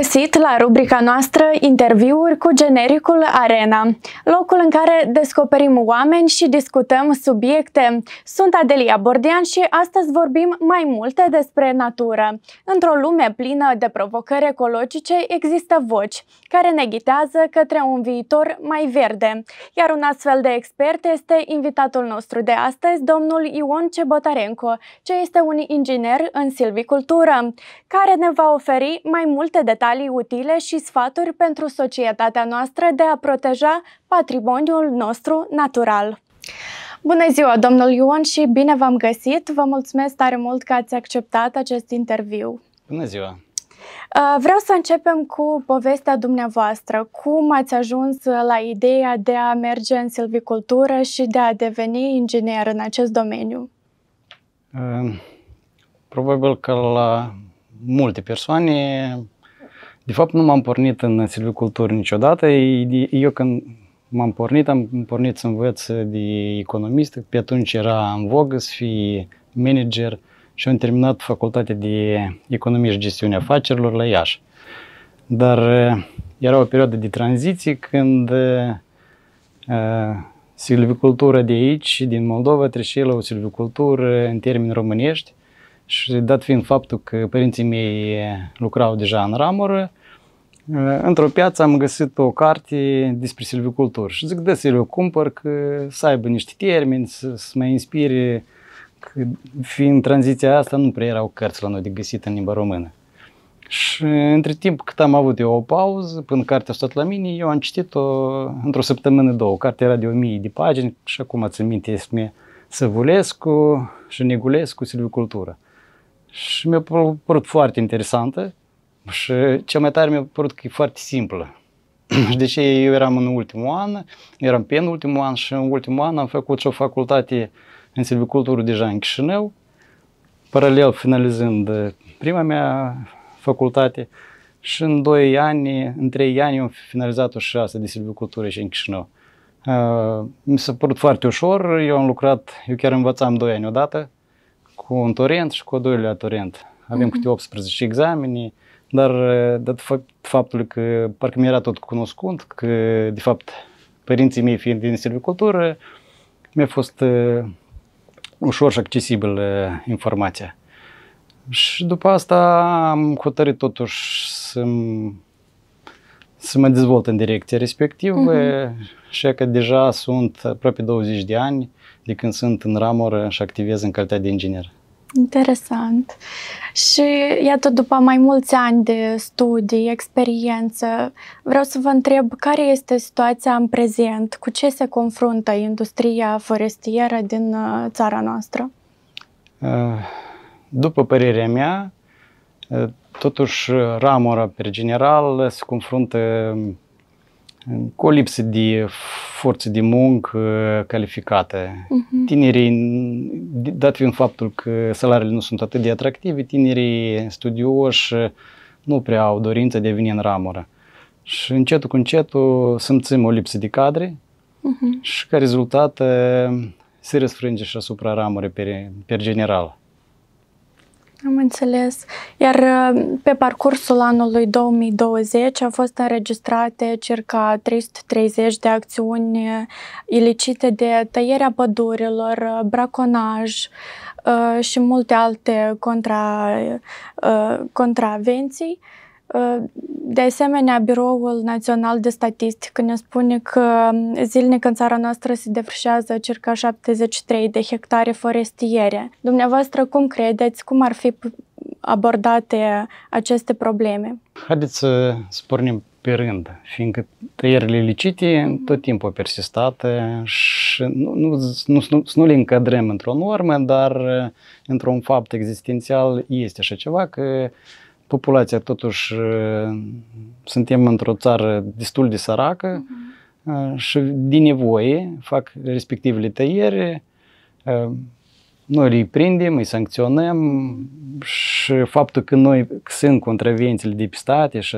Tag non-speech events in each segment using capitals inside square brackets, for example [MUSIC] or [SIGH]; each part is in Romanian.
găsit la rubrica noastră Interviuri cu genericul Arena, locul în care descoperim oameni și discutăm subiecte. Sunt Adelia Bordean și astăzi vorbim mai multe despre natură. Într-o lume plină de provocări ecologice există voci care ne ghitează către un viitor mai verde. Iar un astfel de expert este invitatul nostru de astăzi, domnul Ion Cebotarenco, ce este un inginer în silvicultură, care ne va oferi mai multe detalii detalii utile și sfaturi pentru societatea noastră de a proteja patrimoniul nostru natural. Bună ziua, domnul Ion, și bine v-am găsit! Vă mulțumesc tare mult că ați acceptat acest interviu. Bună ziua! Uh, vreau să începem cu povestea dumneavoastră. Cum ați ajuns la ideea de a merge în silvicultură și de a deveni inginer în acest domeniu? Uh, probabil că la multe persoane de fapt, nu m-am pornit în silvicultură niciodată. Eu când m-am pornit, am pornit să învăț de economist. Pe atunci era în vogă să fii manager și am terminat facultatea de economie și gestiune afacerilor la Iași. Dar era o perioadă de tranziție când silvicultura de aici, din Moldova, trece la o silvicultură în termeni românești și dat fiind faptul că părinții mei lucrau deja în ramură, Eh, într-o piață am găsit o carte despre silvicultură și zic, dă să o cumpăr că să aibă niște termeni, să, să mă inspire, că fiind tranziția asta nu prea erau cărți la noi de găsit în limba română. Și între timp cât am avut eu o pauză, până cartea a stat la mine, eu am citit-o într-o săptămână, două. Cartea era de o mie de pagini și acum ați minte este Săvulescu și Negulescu Silvicultură. Și mi-a părut foarte interesantă și cel mai tare mi-a părut că e foarte simplă. [CLEARS THROAT] de ce eu eram în ultimul an, eram pe în ultimul an și în ultimul an am făcut și o facultate în silvicultură deja în Chișinău, paralel finalizând prima mea facultate și în 2 ani, în 3 ani am finalizat o șase de silvicultură și în Chișinău. Uh, mi s-a părut foarte ușor, eu am lucrat, eu chiar învățam 2 ani odată, cu un torent și cu a doilea torent. Avem mm-hmm. câte 18 examene, dar eh, dat faptul că parcă mi-era tot cunoscut, că de fapt părinții mei fiind din silvicultură, mi-a fost uh, ușor și accesibil uh, eh, informația. Și după asta am hotărât totuși să să mă dezvolt în direcția respectivă uh-huh. și că deja sunt aproape 20 de ani de când sunt în ramură și activez în calitate de inginer. Interesant. Și iată, după mai mulți ani de studii, experiență, vreau să vă întreb care este situația în prezent, cu ce se confruntă industria forestieră din uh, țara noastră? Uh, după părerea mea, uh, totuși ramura, pe general, se confruntă cu o lipsă de forță de muncă calificată. Uh-huh. Tinerii, dat fiind faptul că salariile nu sunt atât de atractive, tinerii studioși nu prea au dorință de a veni în ramură. Și încetul cu încetul simțim o lipsă de cadre uh-huh. și ca rezultat se răsfrânge și asupra ramurii pe, per general. Am înțeles. Iar uh, pe parcursul anului 2020 au fost înregistrate circa 330 de acțiuni uh, ilicite de tăierea pădurilor, uh, braconaj și multe alte contra, contravenții. De asemenea, Biroul Național de Statistică ne spune că um, zilnic în țara noastră se defrișează circa 73 de hectare forestiere. Dumneavoastră, cum credeți, cum ar fi abordate aceste probleme? Haideți să, spornim pe rând, fiindcă tăierile licite tot timpul au persistat și nu, nu, nu, nu, nu le încadrăm într-o normă, dar uh, într-un fapt existențial este așa ceva că populația totuși suntem într-o țară destul de săracă uh-huh. și din nevoie fac respectivele tăiere, noi îi prindem, îi sancționăm și faptul că noi sunt de depistate și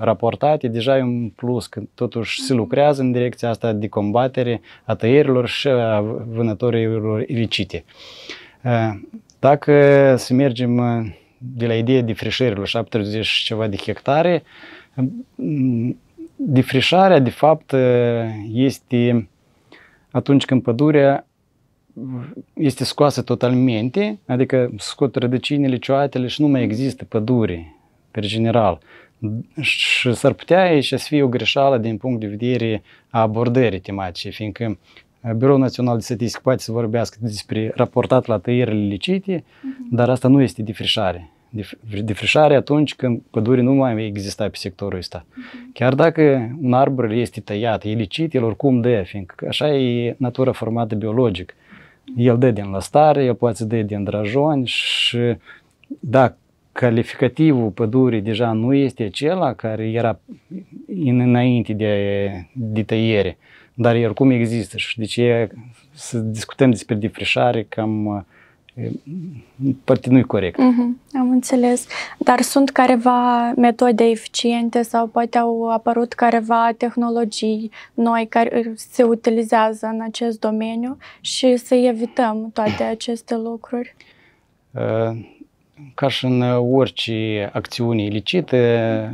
raportate, deja e un plus, că totuși se mhm. lucrează în direcția asta de combatere a tăierilor și a vânătorilor ilicite. Dacă să mergem de la ideea defrișărilor, 70 și ceva de hectare, mm, difrișarea, de fapt, este atunci când pădurea este scoasă totalmente, adică scot rădăcinile, cioatele și nu mai există pădure, per general. Și s-ar putea aici să fie o greșeală din punct de vedere a abordării tematice, fiindcă Biroul Național de Statistică poate să vorbească despre raportat la tăierile licite, uh-huh. Mhm. dar asta nu este defrișare. Defrișare atunci când pădurii nu mai exista pe sectorul ăsta. Uh-huh. Chiar dacă un arbor este tăiat, e licit, el oricum dă, fiindcă așa e natura formată biologic. El dă din lăstare, el poate să dă din drajoni și dacă calificativul pădurii deja nu este acela care era înainte de, de tăiere. Uh-huh dar oricum există și de ce să discutăm despre defrișare cam poate nu-i corect. Mm-hmm, am înțeles. Dar sunt careva metode eficiente sau poate au apărut careva tehnologii noi care se utilizează în acest domeniu și să evităm toate aceste lucruri? Ă, ca și în orice acțiune ilicită,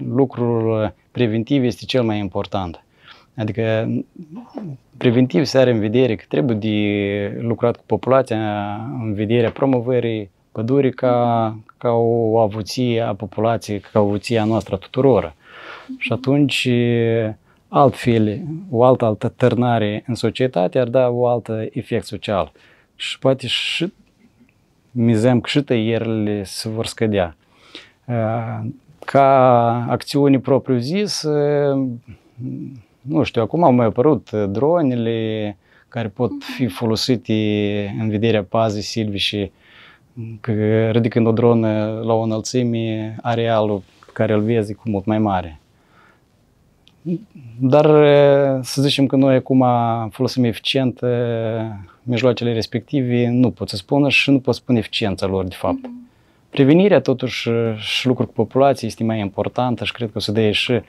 lucrul preventiv este cel mai important. Adică preventiv se are în vedere că trebuie de lucrat cu populația în vederea promovării pădurii ca, ca o avuție a populației, ca o avuție a noastră tuturor. Și atunci altfel, o altă, altă târnare în societate ar da o altă efect social. Și poate și mizăm că și tăierile se vor scădea. Ca acțiune propriu-zis, nu știu, acum au mai apărut uh, dronele care pot mhm. fi folosite în vederea pazii silvi și că ridicând o dronă la o înălțime, arealul care îl vezi cu mult mai mare. Dar uh, să zicem că noi acum folosim eficient uh, mijloacele respective, nu pot să spună și nu pot spune eficiența lor, de fapt. Mhm. Prevenirea, totuși, și lucruri cu populație este mai importantă și cred că o să dea și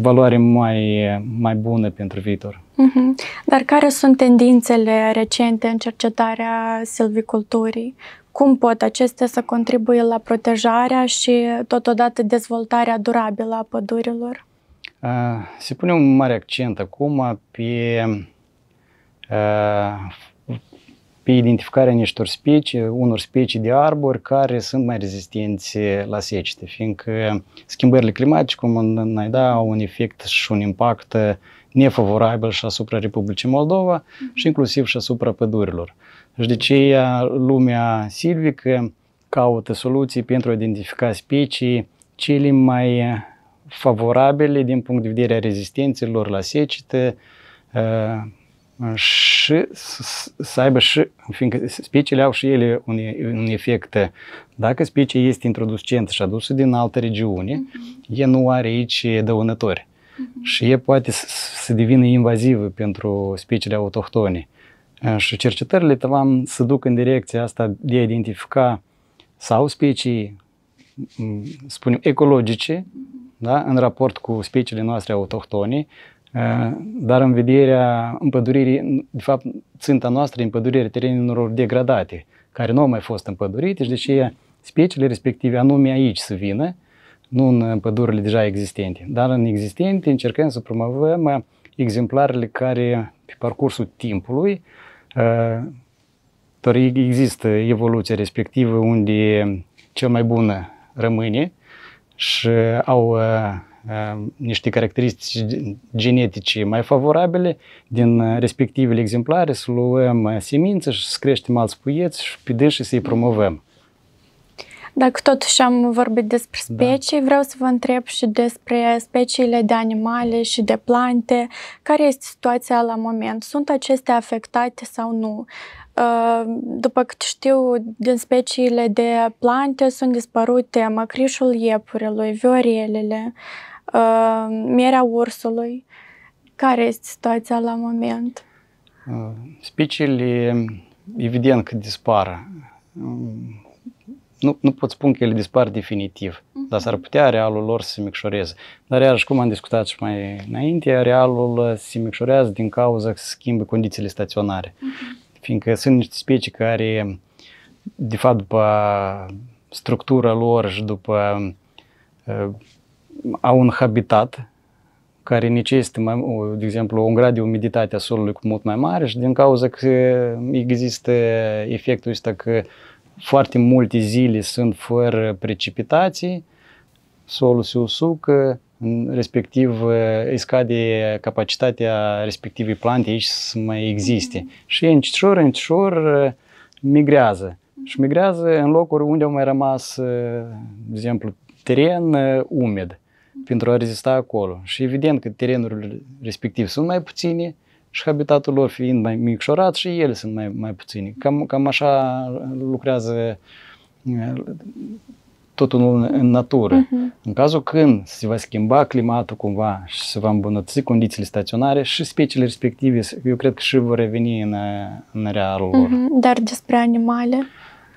valoare mai, mai bună pentru viitor. Mm-hmm. Dar care sunt tendințele recente în cercetarea silviculturii? Cum pot acestea să contribuie la protejarea și totodată dezvoltarea durabilă a pădurilor? Uh, se pune un mare accent acum pe uh, pe identificarea niștor specii, unor specii de arbori care sunt mai rezistenți la secete, fiindcă schimbările climatice, cum în da, au un efect și un impact nefavorabil și asupra Republicii Moldova mm-hmm. și inclusiv și asupra pădurilor. Și de ce lumea silvică caută soluții pentru a identifica specii cele mai favorabile din punct de vedere a rezistenței lor la secete, și să aibă și, fiindcă speciile au și ele un, un efect. Dacă specie este introducentă și adusă din altă regiune, mm-hmm. e nu are aici dăunători. Mm-hmm. Și e poate să, să devină invazivă pentru speciile autohtone. Și cercetările am să duc în direcția asta de a identifica sau specii, spunem, ecologice, mhm. da, în raport cu speciile noastre autohtone Eh, dar în vederea împăduririi, de fapt, ținta noastră în împădurirea terenurilor degradate, care nu au mai fost împădurite și ce speciile respective anume aici să vină, nu în pădurile deja existente. Dar în existente încercăm să promovăm exemplarele care, pe parcursul timpului, dar eh, există evoluția respectivă unde cel mai bună rămâne și au eh, niște caracteristici genetice mai favorabile din respectivele exemplare, să luăm semințe și să creștem alți puieți și pe dânsii să-i promovăm. Dacă totuși am vorbit despre specii, da. vreau să vă întreb și despre speciile de animale și de plante. Care este situația la moment? Sunt acestea afectate sau nu? După cât știu, din speciile de plante sunt dispărute măcrișul iepurelui, viorelele, Ehm, mierea ursului. Care este situația la moment? Ehm, speciile, evident că dispar. Ehm, nu, nu pot spun că ele dispar definitiv, uh-huh. dar s-ar putea realul lor să se micșoreze. Dar iarăși, cum am discutat și mai înainte, realul se micșorează din cauza că se schimbă condițiile staționare. Uh-huh. Fiindcă sunt niște specii care, de fapt, după structura lor și după au un habitat care necesită, mai, de exemplu, un grad de umiditate a solului cu mult mai mare și din cauza că există efectul ăsta că foarte multe zile sunt fără precipitații, solul se usucă, respectiv îi scade capacitatea respectivei plante aici să mai existe. Mhm. Și încetșor, încetșor migrează. Și migrează în locuri unde au mai rămas, de exemplu, teren uh, umed pentru a rezista acolo. Și evident că terenurile respectiv sunt mai puține și habitatul lor fiind mai micșorat și ele sunt mai, mai puține. Cam, cam așa lucrează uh, totul în, în natură. Uh-huh. În cazul când se va schimba climatul cumva și se va îmbunătăți condițiile staționare și speciile respective, eu cred că și vor reveni în, în realul uh-huh. lor. Mhm. Dar despre animale?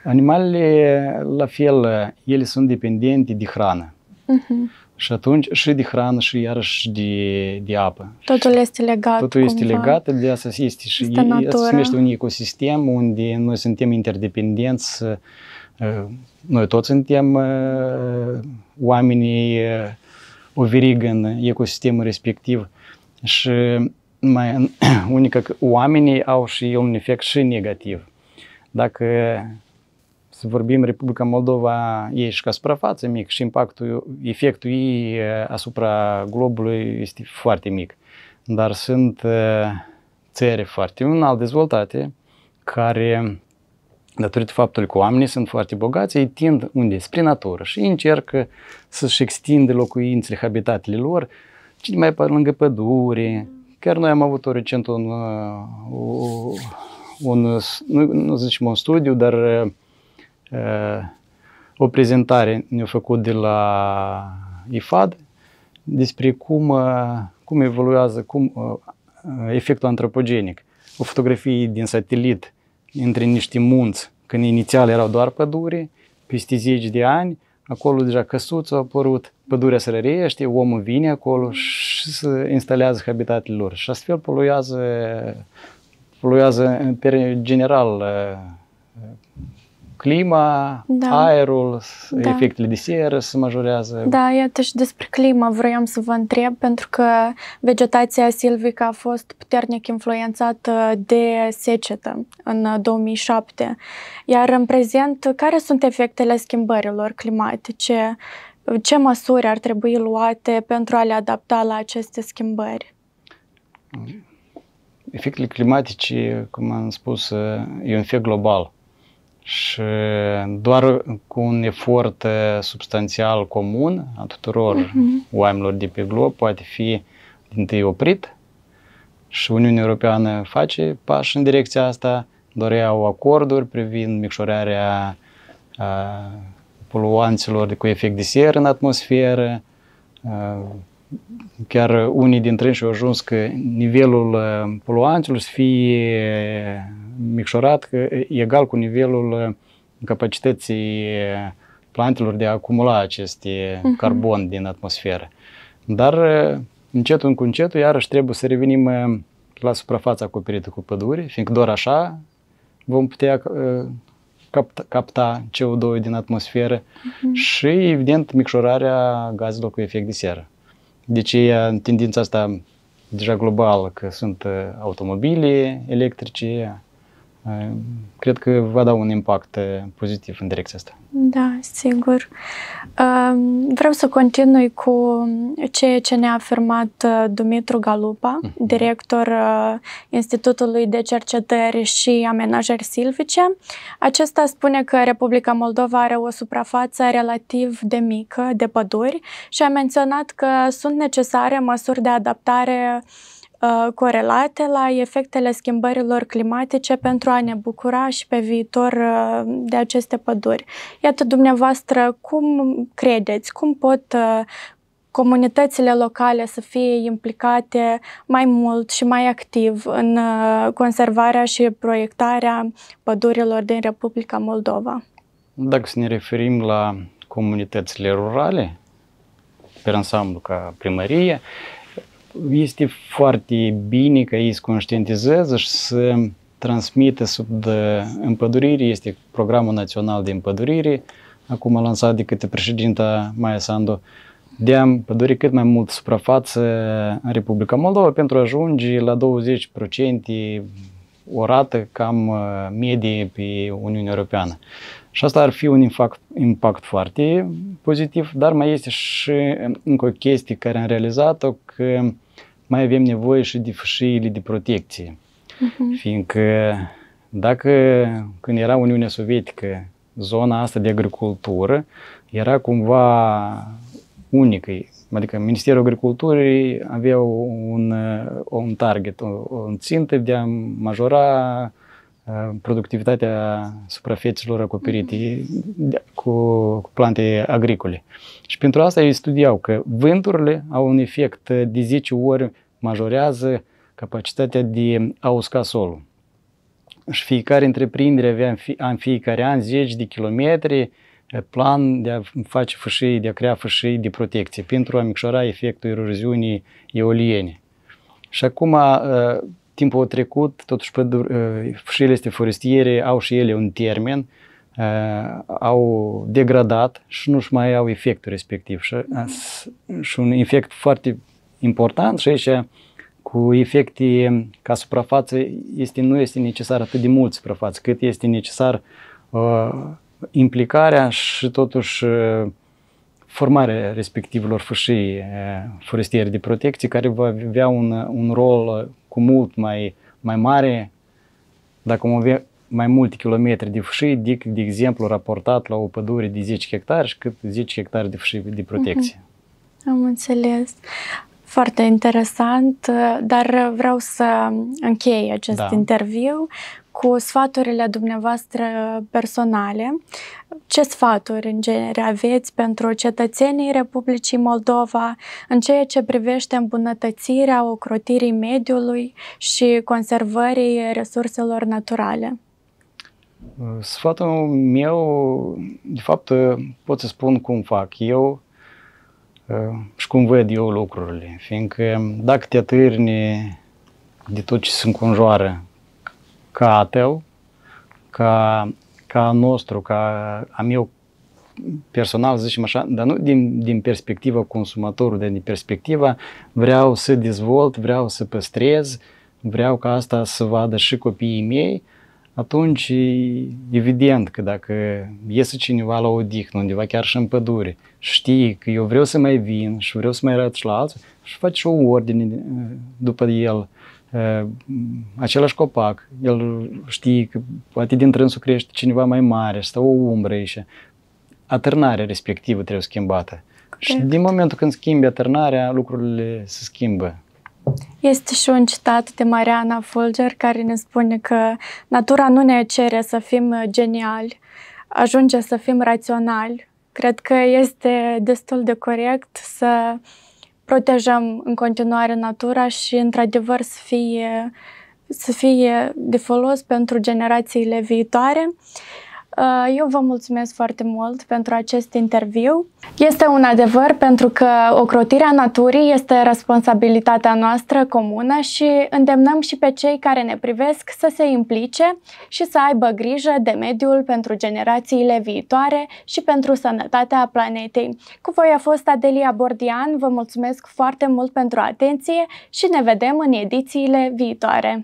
Animalele, la fel, ele sunt dependente de hrană. Uh-huh. Și atunci și de hrană și iarăși de, de apă. Totul este legat Totul cumva. este legat de asta este și este e, asta se numește un ecosistem unde noi suntem interdependenți, uh, noi toți suntem uh, oamenii uh, o verigă în ecosistemul respectiv și mai [CLEARS THROAT] unică, că oamenii au și un efect și negativ. Dacă să vorbim Republica Moldova, e și ca suprafață mic și impactul, efectul ei asupra globului este foarte mic. Dar sunt țări foarte înalt dezvoltate care datorită faptului că oamenii sunt foarte bogați, ei tind unde? Spre natură și încercă să-și extinde locuințele, habitatele lor, cine mai pe lângă pădure. Chiar noi am avut recent un, un, uh, un nu, nu zicem un studiu, dar Uh, o prezentare ne-a făcut de la IFAD despre cum, uh, cum evoluează cum, uh, efectul antropogenic. O fotografie din satelit între niște munți, când inițial erau doar pădure, peste zeci de ani, acolo deja căsuțul a apărut, pădurea se rărește, omul vine acolo și se instalează habitatele lor și astfel poluează, poluează în general clima, da. aerul, da. efectele de seră se majorează. Da, iată și deci despre clima vroiam să vă întreb, pentru că vegetația silvică a fost puternic influențată de secetă în 2007. Iar în prezent, care sunt efectele schimbărilor climatice? Ce măsuri ar trebui luate pentru a le adapta la aceste schimbări? Efectele climatice, cum am spus, e un efect global și doar cu un efort eh, substanțial comun a tuturor mm-hmm. oamenilor de pe glob poate fi întâi oprit și Uniunea Europeană face pași în direcția asta, doar iau acorduri privind micșorarea a, eh, poluanților cu efect de seră în atmosferă, a, eh, chiar unii dintre ei și-au ajuns că nivelul uh, poluanților să fie uh, micșorat uh, egal cu nivelul capacității plantelor de a acumula aceste uh-huh. Mhm. carbon din atmosferă. Dar încetul cu încetul iarăși trebuie să revenim la suprafața acoperită cu păduri, fiindcă doar așa vom putea capta, capta CO2 din atmosferă uh-huh. și, evident, micșorarea gazelor cu efect de seră. Deci ce e tendința asta deja globală, că sunt uh, automobile electrice, cred că va da un impact eh, pozitiv în direcția asta. Da, sigur. Vreau să continui cu ceea ce ne-a afirmat eh, Dumitru Galupa, mhm. director eh, Institutului de Cercetări și Amenajări Silvice. Acesta spune că Republica Moldova are o suprafață relativ de mică de păduri și a menționat că sunt necesare măsuri de adaptare uh, Uh, corelate la efectele schimbărilor climatice pentru a ne bucura și pe viitor uh, de aceste păduri. Iată, dumneavoastră, cum credeți, cum pot uh, comunitățile locale să fie implicate mai mult și mai activ în conservarea și proiectarea pădurilor din Republica Moldova? Dacă să ne referim la comunitățile rurale, pe ansamblu ca primărie, este foarte bine că ei se conștientizează și să transmită sub împădurire, este programul național de împădurire, acum lansat de către președinta Maia Sandu, de a împăduri cât mai mult suprafață în Republica Moldova pentru a ajunge la 20% o rată cam uh, medie pe Uniunea Europeană. Și asta ar fi un impact, impact foarte pozitiv, dar mai este și um, încă o chestie care am realizat-o, că mai avem nevoie și de fâșiile de protecție. Uh-huh. Fiindcă dacă când era Uniunea Sovietică, zona asta de agricultură era cumva unică. Adică Ministerul Agriculturii avea un, uh, un target, un, o țintă de a majora Uh, productivitatea suprafețelor acoperite cu plante agricole. Și pentru asta ei studiau că vânturile au un efect de 10 ori majorează capacitatea de a usca solul. Și fiecare întreprindere avea în, fi, în fiecare an zeci de kilometri uh, plan de a face fâșii, de a crea fâșii de protecție pentru a micșora efectul eroziunii eoliene. Și acum uh, timpul trecut, totuși pădur, eh, și ele este forestiere, au și ele un termen, eh, au degradat și nu-și mai au efectul respectiv. Și, eh, și un efect foarte important și aici cu efecte ca suprafață este, nu este necesar atât de mult suprafață, cât este necesar uh, implicarea și totuși uh, formarea respectivelor fâșii uh, forestiere de protecție care va avea un, un rol cu mult mai, mai mare dacă vom avea mai multe kilometri de fâșii de de exemplu, raportat la o pădure de 10 hectare și cât 10 hectare de fâșii de protecție. Mm-hmm. Am înțeles. Foarte interesant, dar vreau să închei acest da. interviu cu sfaturile dumneavoastră personale. Ce sfaturi în genere aveți pentru cetățenii Republicii Moldova în ceea ce privește îmbunătățirea ocrotirii mediului și conservării resurselor naturale? Sfatul meu, de fapt, pot să spun cum fac eu uh, și cum văd eu lucrurile, fiindcă dacă te atârni de tot ce se înconjoară ca tău, ca, ca a nostru, ca a meu personal, să zicem așa, dar nu din, din perspectiva consumatorului, dar din perspectiva vreau să dezvolt, vreau să păstrez, vreau ca asta să vadă și copiii mei, atunci evident că dacă iese cineva la odihnă, undeva chiar și în pădure, știi că eu vreau să mai vin și vreau să mai arăt și la alții, și faci o ordine după el același copac, el știe că poate din trânsul crește cineva mai mare stă o umbră aici. Atârnarea respectivă trebuie schimbată. Correct. Și din momentul când schimbi atârnarea, lucrurile se schimbă. Este și un citat de Mariana Fulger care ne spune că natura nu ne cere să fim geniali, ajunge să fim raționali. Cred că este destul de corect să uh, protejăm în continuare natura și, într-adevăr, să fie, să fie de folos pentru generațiile viitoare. Uh, Uh, eu vă mulțumesc foarte mult pentru acest interviu. Este un adevăr pentru că ocrotirea naturii este responsabilitatea noastră comună și îndemnăm și pe cei care ne privesc să se implice și să aibă grijă de mediul pentru generațiile viitoare și pentru sănătatea planetei. Cu voi a fost Adelia Bordian, vă mulțumesc foarte mult pentru atenție și ne vedem în edițiile viitoare.